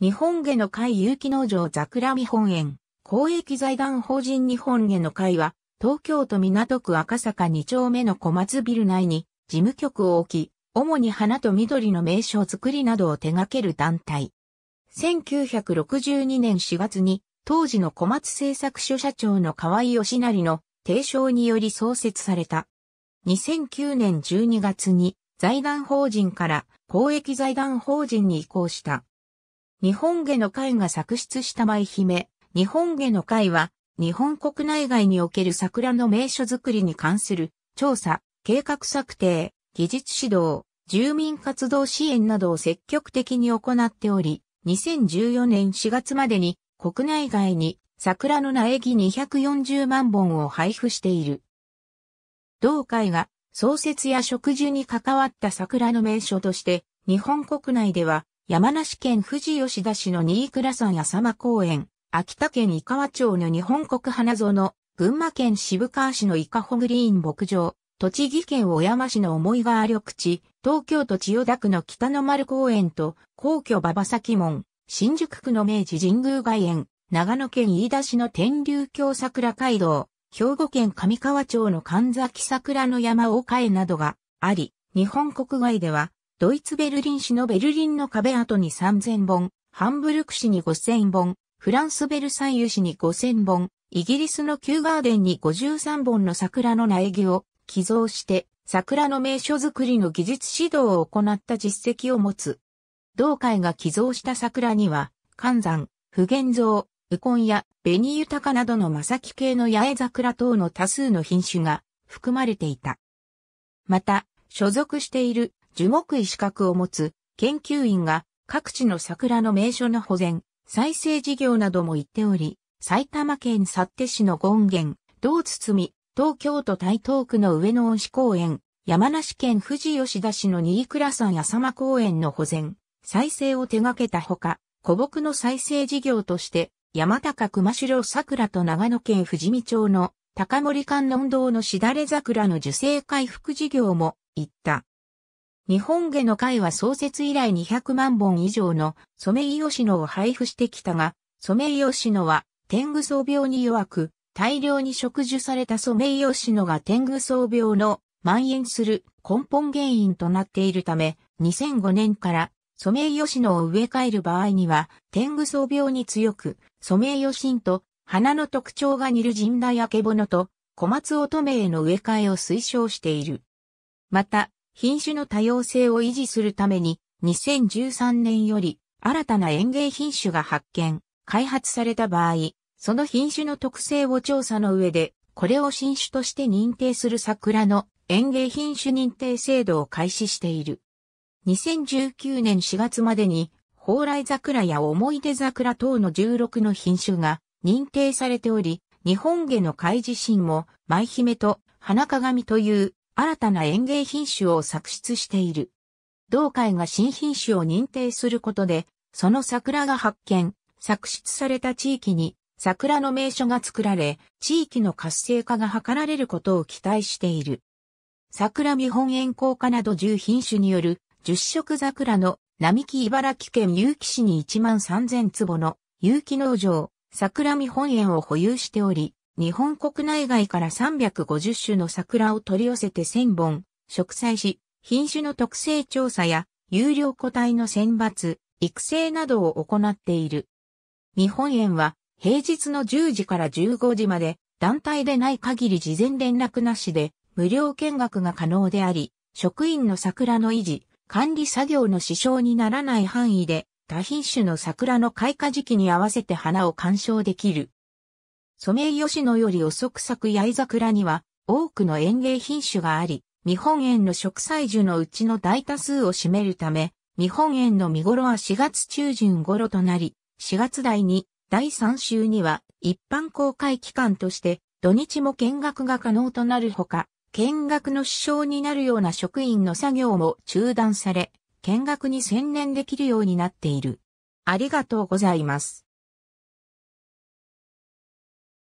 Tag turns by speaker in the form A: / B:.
A: 日本下の会有機農場桜見本園、公益財団法人日本下の会は、東京都港区赤坂2丁目の小松ビル内に事務局を置き、主に花と緑の名所作りなどを手掛ける団体。1962年4月に、当時の小松製作所社長の河合義成の提唱により創設された。2009年12月に財団法人から公益財団法人に移行した。日本下の会が作出した舞姫、日本下の会は、日本国内外における桜の名所づくりに関する調査、計画策定、技術指導、住民活動支援などを積極的に行っており、2014年4月までに国内外に桜の苗木240万本を配布している。同会が創設や植樹に関わった桜の名所として、日本国内では山梨県富士吉田市の新倉山や様公園、秋田県井川町の日本国花園、群馬県渋川市の伊香保グリーン牧場、栃木県小山市の思い川緑地、東京都千代田区の北の丸公園と皇居馬場崎門、新宿区の明治神宮外苑、長野県飯田市の天竜峡桜街道、兵庫県上川町の神崎桜の山大えなどがあり、日本国外ではドイツベルリン市のベルリンの壁跡に3000本、ハンブルク市に5000本、フランスベルサイユ市に5000本、イギリスのキューガーデンに53本の桜の苗木を寄贈して、桜の名所づくりの技術指導を行った実績を持つ。同会が寄贈した桜には、寒山、不言像、ウコンやベニユ豊かなどの正木系の八重桜等の多数の品種が含まれていた。また、所属している樹木医資格を持つ研究員が各地の桜の名所の保全、再生事業なども行っており、埼玉県幸手市の権現、道堤、東京都台東区の上野恩賜公園、山梨県富士吉田市の新倉山浅間公園の保全、再生を手掛けたほか、古木の再生事業として、山高熊城桜と長野県富士見町の高森観音堂のしだれ桜の樹勢回復事業も行った。日本下の会は創設以来200万本以上のソメイヨシノを配布してきたが、ソメイヨシノは天狗草病に弱く、大量に植樹されたソメイヨシノが天狗草病の蔓延する根本原因となっているため、2005年からソメイヨシノを植え替える場合には、天狗草病に強く、ソメイヨシンと花の特徴が似る神代アけぼのと小松乙女への植え替えを推奨している。また、品種の多様性を維持するために、2013年より新たな園芸品種が発見、開発された場合、その品種の特性を調査の上で、これを新種として認定する桜の園芸品種認定制度を開始している。2019年4月までに、蓬莱桜や思い出桜等の16の品種が認定されており、日本下の海地震も舞姫と花鏡という新たな園芸品種を作出している。同会が新品種を認定することで、その桜が発見、作出された地域に桜の名所が作られ、地域の活性化が図られることを期待している。桜見本園効果など10品種による10色桜の並木茨城県結城市に1万3000坪の有機農場桜見本園を保有しており、日本国内外から350種の桜を取り寄せて1000本、植栽し、品種の特性調査や、有料個体の選抜、育成などを行っている。日本園は、平日の10時から15時まで、団体でない限り事前連絡なしで、無料見学が可能であり、職員の桜の維持、管理作業の支障にならない範囲で、多品種の桜の開花時期に合わせて花を鑑賞できる。ソメイヨシノより遅く咲く八重桜には多くの園芸品種があり、日本園の植栽樹のうちの大多数を占めるため、日本園の見頃は4月中旬頃となり、4月台に第3週には一般公開期間として土日も見学が可能となるほか、見学の主障になるような職員の作業も中断され、見学に専念できるようになっている。ありがとうございます。